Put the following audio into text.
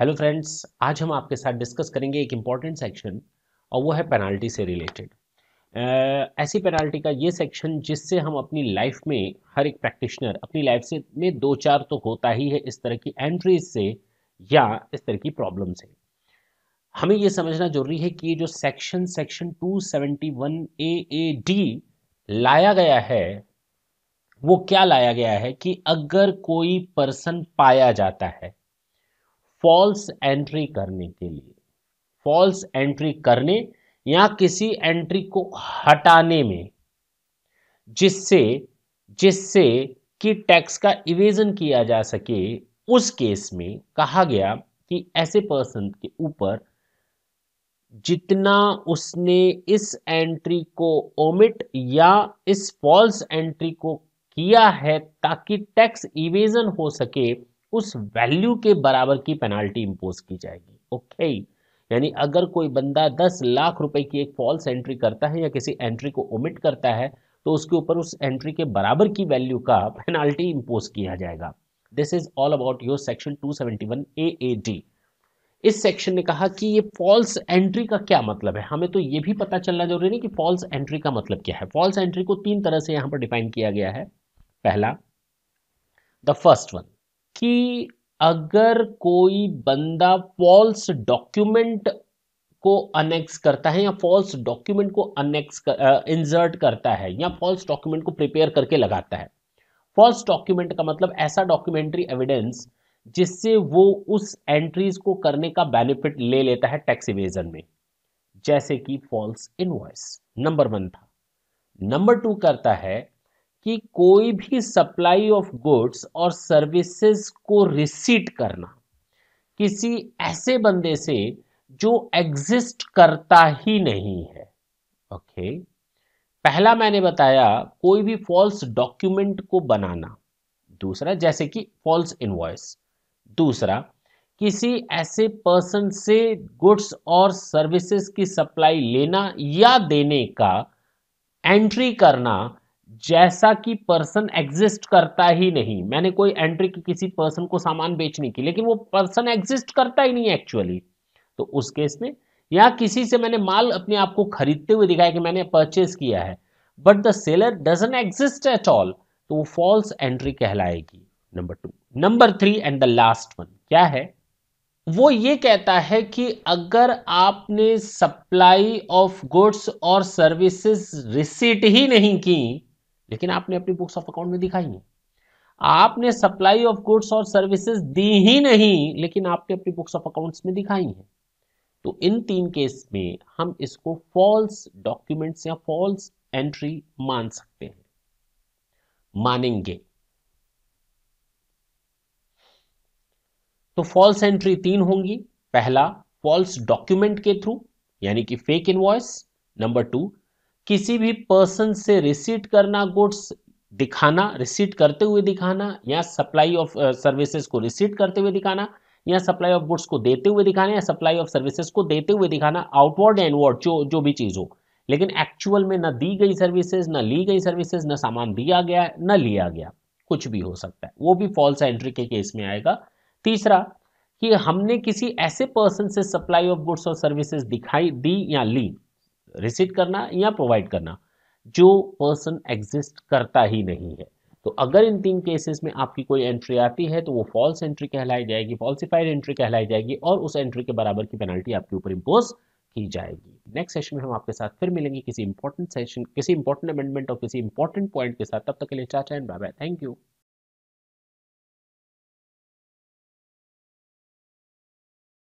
Hello friends आज हम आपके साथ डिस्कस करेंगे एक इम्पॉर्टेंट सेक्शन और वो है पेनाल्टी से रिलेटेड ऐसी पेनाल्टी का ये सेक्शन जिससे हम अपनी लाइफ में हर एक प्रैक्टिशनर अपनी लाइफ से में दो चार तो होता ही है इस तरह की एंट्रीज से या इस तरह की प्रॉब्लम से हमें ये समझना जरूरी है कि ये जो section section 271 A A D लाया गया है वो क्या लाया गया है कि अगर कोई पर्सन पाया जाता है फॉल्स एंट्री करने के लिए फॉल्स एंट्री करने या किसी एंट्री को हटाने में जिससे जिससे कि टैक्स का इवेजन किया जा सके उस केस में कहा गया कि ऐसे पर्सन के ऊपर जितना उसने इस एंट्री को ओमिट या इस फॉल्स एंट्री को किया है ताकि टैक्स इवेजन हो सके उस वैल्यू के बराबर की पेनाल्टी इम्पोज की जाएगी ओके यानी अगर कोई बंदा दस लाख रुपए की एक फॉल्स एंट्री करता है या किसी एंट्री को ओमिट करता है तो उसके ऊपर उस एंट्री के बराबर की वैल्यू का पेनाल्टी इम्पोज किया जाएगा this is all about your section two seventy इस सेक्शन ने कहा कि ये फॉल्स एंट्री का क्या मतलब है हमें तो ये भी पता चलना जरूरी नहीं कि फॉल्स एंट्री का मतलब क्या है फॉल्स एंट्री को तीन तरह से यहां पर डिफाइन किया गया है पहला द फर्स्ट वन कि अगर कोई बंदा फॉल्स डॉक्यूमेंट को अनेक्स करता है या फॉल्स डॉक्यूमेंट को अनेक्स कर, इंजर्ट करता है या फॉल्स डॉक्यूमेंट को प्रिपेयर करके लगाता है फॉल्स डॉक्यूमेंट का मतलब ऐसा डॉक्यूमेंट्री एविडेंस जिससे वो उस एंट्रीज को करने का बेनिफिट ले लेता है टैक्स इवेजन में जैसे कि फॉल्स इनवॉइस नंबर वन था नंबर टू करता है कि कोई भी सप्लाई ऑफ गुड्स और सर्विसेज को रिसीट करना किसी ऐसे बंदे से जो एग्जिस्ट करता ही नहीं है ओके okay. पहला मैंने बताया कोई भी फॉल्स डॉक्यूमेंट को बनाना दूसरा जैसे कि फॉल्स इनवॉइस दूसरा किसी ऐसे पर्सन से गुड्स और सर्विसेज की सप्लाई लेना या देने का एंट्री करना जैसा कि पर्सन एग्जिस्ट करता ही नहीं मैंने कोई एंट्री की किसी पर्सन को सामान बेचने की लेकिन वो पर्सन एग्जिस्ट करता ही नहीं एक्चुअली तो उस केस में या किसी से मैंने माल अपने आप को खरीदते हुए दिखाया कि मैंने परचेस किया है but the seller doesn't exist at all तो वो फॉल्स एंट्री कहलाएगी number two number three and the last one क्या है वो ये कहता है कि अगर आपने सप्लाई ऑफ गुड्स और सर्विसेज रिसीट ही नहीं की लेकिन आपने अपनी बुक्स ऑफ अकाउंट में दिखाई है आपने सप्लाई ऑफ गुड्स और सर्विसेज दी ही नहीं लेकिन आपने अपनी बुक्स ऑफ अकाउंट्स में दिखाई है तो इन तीन केस में हम इसको फॉल्स डॉक्यूमेंट्स या फॉल्स एंट्री मान सकते हैं मानेंगे तो फॉल्स एंट्री तीन होंगी पहला फॉल्स डॉक्यूमेंट के थ्रू यानी कि फेक इनवॉइस नंबर टू किसी भी पर्सन से रिसीट करना गुड्स दिखाना रिसीट करते हुए दिखाना या सप्लाई ऑफ सर्विसेज को रिसीट करते हुए दिखाना या सप्लाई ऑफ गुड्स को देते हुए दिखाना या सप्लाई ऑफ सर्विसेज को देते हुए दिखाना आउटवर्ड एंडवर्ड जो जो भी चीज़ हो लेकिन एक्चुअल में ना दी गई सर्विसेज ना ली गई सर्विसेज ना सामान दिया गया ना लिया गया कुछ भी हो सकता है वो भी फॉल्स एंट्री के केस में आएगा तीसरा कि हमने किसी ऐसे पर्सन से सप्लाई ऑफ गुड्स और सर्विसेज दिखाई दी या ली रिसीव करना या प्रोवाइड करना जो पर्सन एग्जिस्ट करता ही नहीं है तो अगर इन तीन केसेस में आपकी कोई एंट्री आती है तो वो फॉल्स एंट्री कहलाई जाएगी फॉल्सिफाइड एंट्री कहलाई जाएगी और उस एंट्री के बराबर की पेनल्टी आपके ऊपर इम्पोज की जाएगी नेक्स्ट सेशन में हम आपके साथ फिर मिलेंगे किसी इंपॉर्टेंट सेशन किसी इंपॉर्टेंट अमेंडमेंट और किसी इंपॉर्टेंट पॉइंट के साथ तब तक के लिए चाचा and bye bye thank you